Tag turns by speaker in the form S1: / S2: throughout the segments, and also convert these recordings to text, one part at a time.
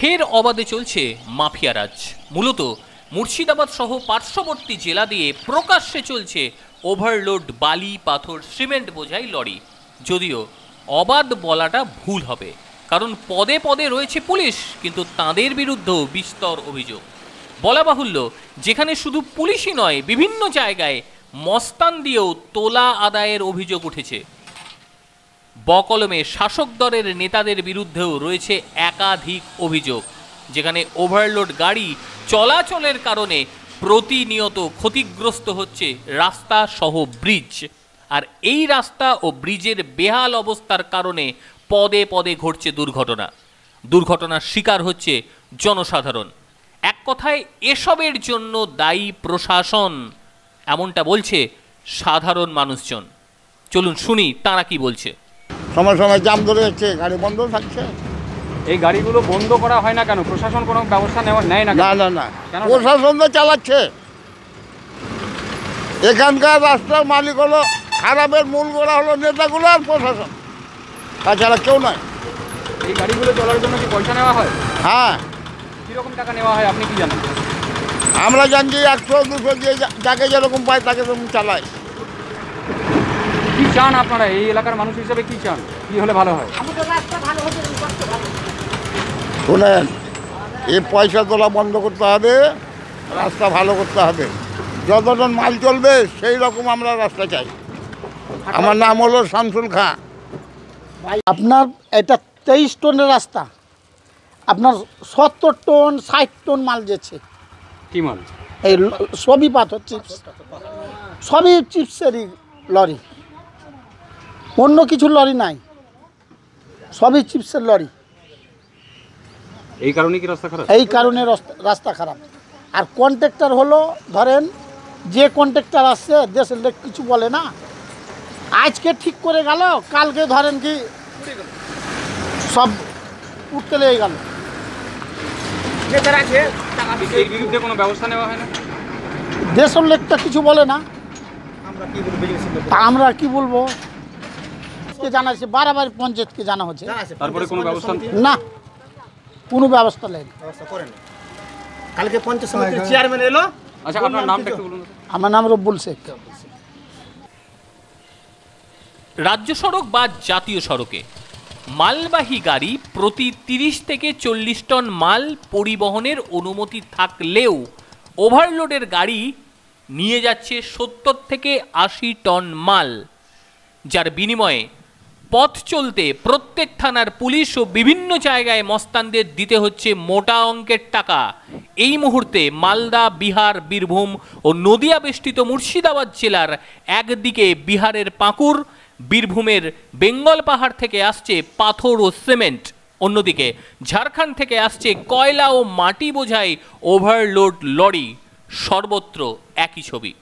S1: ফের অবাধে চলছে মাফিয়া রাজ মূলত মুর্শিদাবাদ সহ পার্শ্ববর্তী জেলা দিয়ে প্রকাশ্যে চলছে ওভারলোড বালি পাথর সিমেন্ট বোঝাই লরি যদিও অবাধ বলাটা ভুল হবে কারণ পদে পদে রয়েছে পুলিশ কিন্তু তাদের বিরুদ্ধেও বিস্তর অভিযোগ বলা বাহুল্য যেখানে শুধু পুলিশই নয় বিভিন্ন জায়গায় মস্তান দিয়েও তোলা আদায়ের অভিযোগ উঠেছে বকলমে শাসক দলের নেতাদের বিরুদ্ধেও রয়েছে একাধিক অভিযোগ যেখানে ওভারলোড গাড়ি চলাচলের কারণে প্রতিনিয়ত ক্ষতিগ্রস্ত হচ্ছে রাস্তা সহ ব্রিজ আর এই রাস্তা ও ব্রিজের বেহাল অবস্থার কারণে পদে পদে ঘটছে দুর্ঘটনা দুর্ঘটনার শিকার হচ্ছে জনসাধারণ এক কথায় এসবের জন্য দায়ী প্রশাসন এমনটা বলছে সাধারণ মানুষজন চলুন শুনি তারা কি বলছে
S2: সময় সময় জাম ধরে যাচ্ছে গাড়ি বন্ধ থাকছে
S1: এই গাড়িগুলো বন্ধ
S2: করা হয় না কেন প্রশাসন কোনো ব্যবস্থা নেওয়া নেয় না না না না প্রশাসন তো চালাচ্ছে এখানকার রাস্তার মালিক হলো খারাপের মূল গোড়া হলো নেতাগুলো আর প্রশাসন তাছাড়া কেউ নয়
S3: এই গাড়িগুলো চলার জন্য কি পয়সা নেওয়া হয়
S2: হ্যাঁ
S4: কীরকম টাকা নেওয়া হয় আপনি
S2: কি জানেন আমরা জানি একশো দুশো যে যাকে যেরকম পায় তাকে তেরকম চালায় চান আপনারা এই এলাকার মানুষ হিসেবে কি চান কি হলে ভালো হয় শোনেন এই পয়সা তোলা বন্ধ করতে হবে রাস্তা ভালো করতে হবে যতজন মাল চলবে সেই রকম আমরা রাস্তা চাই আমার নাম হলো শামসুল খাঁ আপনার এটা তেইশ টনের রাস্তা আপনার সত্তর টন ষাট টন মাল যেছে কি মাল এই সবই পাথর চিপস সবই চিপসেরই লরি অন্য কিছু লরি নাই সবই চিপসের লরি এই কারণে কি রাস্তা খারাপ এই কারণে রাস্তা খারাপ আর কন্ট্রাক্টর হলো ধরেন যে কন্ট্রাক্টর আসছে দেশের লোক কিছু বলে না আজকে ঠিক করে গেল কালকে ধরেন কি সব উঠতে লেগে গেল দেশের লোকটা কিছু বলে না আমরা কি বলবো পঞ্চায়েতকে হয়েছে বারবার পঞ্চায়েতকে জানা হচ্ছে না কোনো ব্যবস্থা নেই
S4: আচ্ছা। আচ্ছা,
S2: আমার নাম রব্বুল শেখ
S4: রাজ্য
S1: সড়ক বা জাতীয় সড়কে মালবাহী গাড়ি প্রতি তিরিশ থেকে চল্লিশ টন মাল পরিবহনের অনুমতি থাকলেও ওভারলোডের গাড়ি নিয়ে যাচ্ছে সত্তর থেকে আশি টন মাল যার বিনিময়ে পথ চলতে প্রত্যেক থানার পুলিশ ও বিভিন্ন জায়গায় মস্তানদের দিতে হচ্ছে মোটা অঙ্কের টাকা এই মুহূর্তে মালদা বিহার বীরভূম ও নদিয়া বেষ্টিত মুর্শিদাবাদ জেলার একদিকে বিহারের পাঁকুর বীরভূমের বেঙ্গল পাহাড় থেকে আসছে পাথর ও সিমেন্ট অন্যদিকে ঝাড়খণ্ড থেকে আসছে কয়লা ও মাটি বোঝাই ওভারলোড লরি সর্বত্র একই ছবি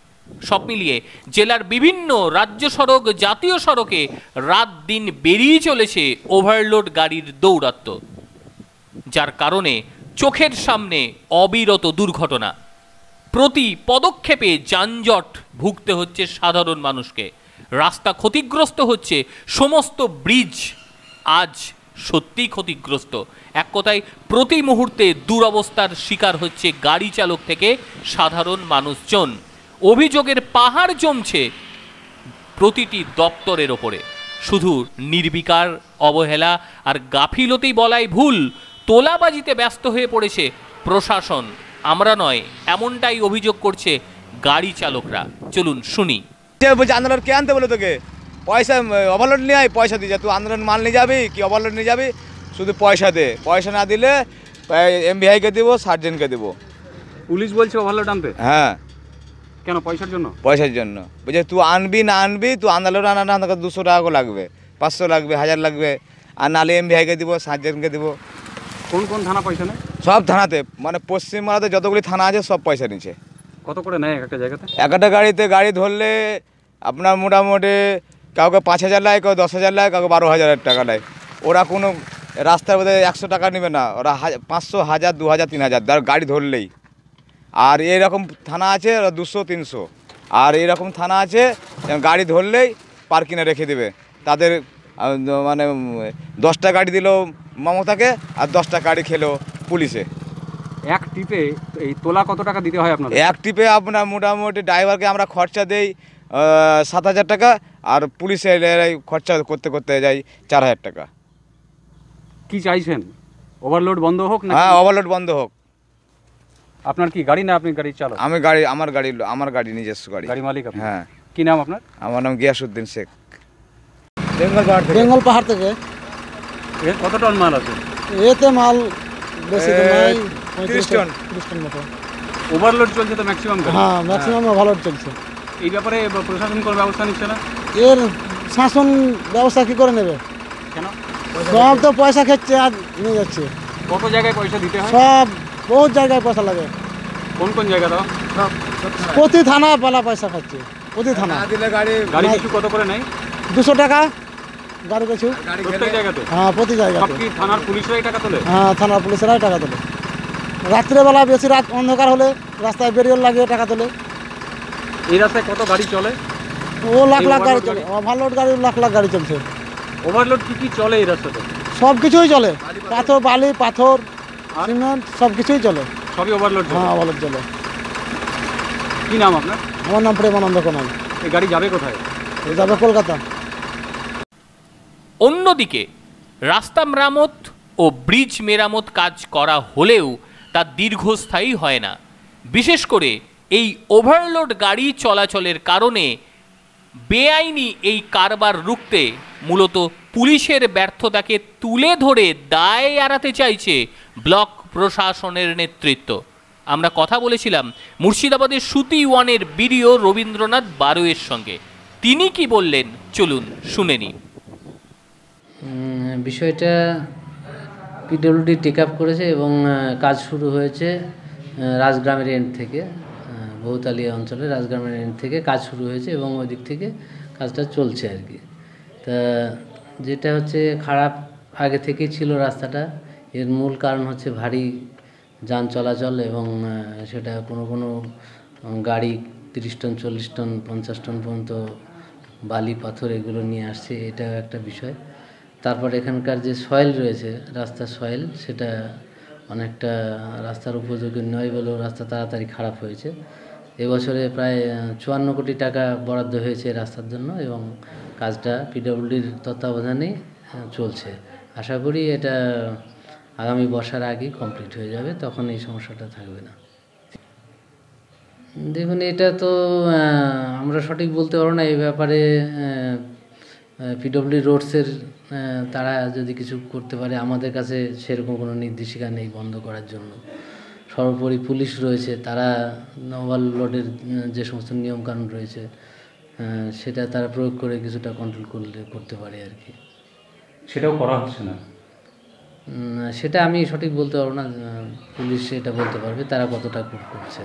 S1: সব মিলিয়ে জেলার বিভিন্ন রাজ্য সড়ক জাতীয় সড়কে রাত দিন বেরিয়ে চলেছে ওভারলোড গাড়ির দৌরাত্ম যার কারণে চোখের সামনে অবিরত দুর্ঘটনা প্রতি পদক্ষেপে যানজট ভুগতে হচ্ছে সাধারণ মানুষকে রাস্তা ক্ষতিগ্রস্ত হচ্ছে সমস্ত ব্রিজ আজ সত্যিই ক্ষতিগ্রস্ত এক কথায় প্রতি মুহূর্তে দুরবস্থার শিকার হচ্ছে গাড়ি চালক থেকে সাধারণ মানুষজন অভিযোগের পাহাড় জমছে প্রতিটি দপ্তরের ওপরে শুধু নির্বিকার অবহেলা আর গাফিলতি বলাই ভুল তোলাবাজিতে ব্যস্ত হয়ে পড়েছে প্রশাসন আমরা নয় এমনটাই অভিযোগ করছে গাড়ি চালকরা চলুন শুনি
S3: বলছে আন্দোলন কে আনতে বলে তোকে পয়সা ওভারলোড নিয়ে আয় পয়সা দিয়ে যা তুই আন্দোলন মাল নিয়ে যাবি কি ওভারলোড নিয়ে যাবি শুধু পয়সা দে পয়সা না দিলে এমবিআইকে দেবো সার্জেন্টকে দেবো পুলিশ বলছে ওভারলোড আনতে হ্যাঁ কেন পয়সার জন্য পয়সার জন্য বলছে তুই আনবি না আনবি তুই আনালো না আনা তোকে দুশো টাকা লাগবে পাঁচশো লাগবে হাজার লাগবে আর নালে ভিআইকে দিব সাতজনকে দিব কোন কোন থানা পয়সা নেয় সব থানাতে মানে পশ্চিমবাংলাতে যতগুলি থানা আছে সব পয়সা নিচ্ছে
S2: কত করে নেয় এক একটা জায়গাতে
S3: এক একটা গাড়িতে গাড়ি ধরলে আপনার মোটামুটি কাউকে পাঁচ হাজার লাগে কাউ দশ হাজার লাগে কাউকে বারো হাজার টাকা নেয় ওরা কোনো রাস্তার মধ্যে একশো টাকা নেবে না ওরা পাঁচশো হাজার দু হাজার তিন হাজার গাড়ি ধরলেই আর এরকম থানা আছে দুশো তিনশো আর এরকম থানা আছে গাড়ি ধরলেই পার্কিংয়ে রেখে দেবে তাদের মানে দশটা গাড়ি দিল মমতাকে আর দশটা গাড়ি খেলো পুলিশে এক টিপে এই তোলা কত টাকা দিতে হয় আপনার এক টিপে আপনার মোটামুটি ড্রাইভারকে আমরা খরচা দেই সাত হাজার টাকা আর পুলিশে খরচা করতে করতে যাই চার হাজার টাকা কি চাইছেন ওভারলোড বন্ধ হোক না হ্যাঁ ওভারলোড বন্ধ হোক আপনার কি গাড়ি না আপনি গাড়ি চালো আমি গাড়ি আমার গাড়ি আমার গাড়ি নিজস্ব গাড়ি গাড়ি মালিক আপনি হ্যাঁ কি নাম আপনার আমার নাম গিয়াসউদ্দিন শেখ বেঙ্গল
S2: পাহাড় থেকে বেঙ্গল পাহাড় থেকে এ কত টন মাল আছে এতে মাল বেশি তো নাই 30 টন 30 টন মতো ওভারলোড চলছে তো ম্যাক্সিমাম হ্যাঁ ম্যাক্সিমাম ওভারলোড চলছে
S1: এই ব্যাপারে প্রশাসন কোনো ব্যবস্থা নিচ্ছে না
S2: এর শাসন ব্যবস্থা কি করে নেবে কেন সব তো পয়সা খেচ্ছে আর নিয়ে যাচ্ছে কত জায়গায় পয়সা দিতে হয় সব বহুত জায়গায় পয়সা লাগে কোন কোন জায়গা দাও প্রতি থানা পালা পয়সা খাচ্ছে প্রতি থানা গাড়ি কিছু কত করে নাই দুশো টাকা গাড়ি কিছু প্রত্যেক জায়গাতে হ্যাঁ প্রতি জায়গাতে থানার পুলিশরাই টাকা তোলে হ্যাঁ থানার পুলিশরাই টাকা তোলে রাত্রেবেলা বেশি রাত অন্ধকার হলে রাস্তায় বেরিয়ে লাগে টাকা তোলে
S1: এই রাস্তায় কত গাড়ি চলে
S2: ও লাখ লাখ গাড়ি চলে ওভারলোড গাড়ি লাখ লাখ গাড়ি চলছে
S1: ওভারলোড কি কি চলে এই রাস্তাতে
S2: সব কিছুই চলে পাথর বালি পাথর সিমেন্ট সব কিছুই চলে সবই ওভারলোড হ্যাঁ ওভারলোড চলে কি নাম আপনার আমার নাম প্রেমানন্দ কোনাল এই গাড়ি যাবে কোথায় যাবে কলকাতা
S1: অন্যদিকে রাস্তা মেরামত ও ব্রিজ মেরামত কাজ করা হলেও তা দীর্ঘস্থায়ী হয় না বিশেষ করে এই ওভারলোড গাড়ি চলাচলের কারণে বেআইনি এই কারবার রুখতে মূলত পুলিশের ব্যর্থতাকে তুলে ধরে দায় এড়াতে চাইছে ব্লক প্রশাসনের নেতৃত্ব আমরা কথা বলেছিলাম মুর্শিদাবাদের সুতি ওয়ানের বিডিও রবীন্দ্রনাথ বারুয়ের সঙ্গে তিনি কি বললেন চলুন শুনেনি
S4: বিষয়টা পিডব্লিউডি টেক আপ করেছে এবং কাজ শুরু হয়েছে রাজগ্রামের এন্ড থেকে বহুতালিয়া অঞ্চলে রাজগ্রামের এন্ড থেকে কাজ শুরু হয়েছে এবং ওই দিক থেকে কাজটা চলছে আর কি তা যেটা হচ্ছে খারাপ আগে থেকেই ছিল রাস্তাটা এর মূল কারণ হচ্ছে ভারী যান চলাচল এবং সেটা কোনো কোনো গাড়ি তিরিশ টন চল্লিশ টন পঞ্চাশ টন পর্যন্ত বালি পাথর এগুলো নিয়ে আসছে এটাও একটা বিষয় তারপর এখানকার যে সয়েল রয়েছে রাস্তার সয়েল সেটা অনেকটা রাস্তার উপযোগী নয় বলেও রাস্তা তাড়াতাড়ি খারাপ হয়েছে এবছরে প্রায় চুয়ান্ন কোটি টাকা বরাদ্দ হয়েছে রাস্তার জন্য এবং কাজটা পিডব্লিউডির তত্ত্বাবধানেই চলছে আশা করি এটা আগামী বর্ষার আগেই কমপ্লিট হয়ে যাবে তখন এই সমস্যাটা থাকবে না দেখুন এটা তো আমরা সঠিক বলতে পারবো না এই ব্যাপারে পিডব্লিউ রোডসের তারা যদি কিছু করতে পারে আমাদের কাছে সেরকম কোনো নির্দেশিকা নেই বন্ধ করার জন্য সর্বোপরি পুলিশ রয়েছে তারা রোডের যে সমস্ত নিয়মকানুন রয়েছে সেটা তারা প্রয়োগ করে কিছুটা কন্ট্রোল করলে করতে পারে আর কি সেটাও করা হচ্ছে না সেটা আমি সঠিক বলতে পারবো না পুলিশ এটা বলতে পারবে তারা কতটা করছে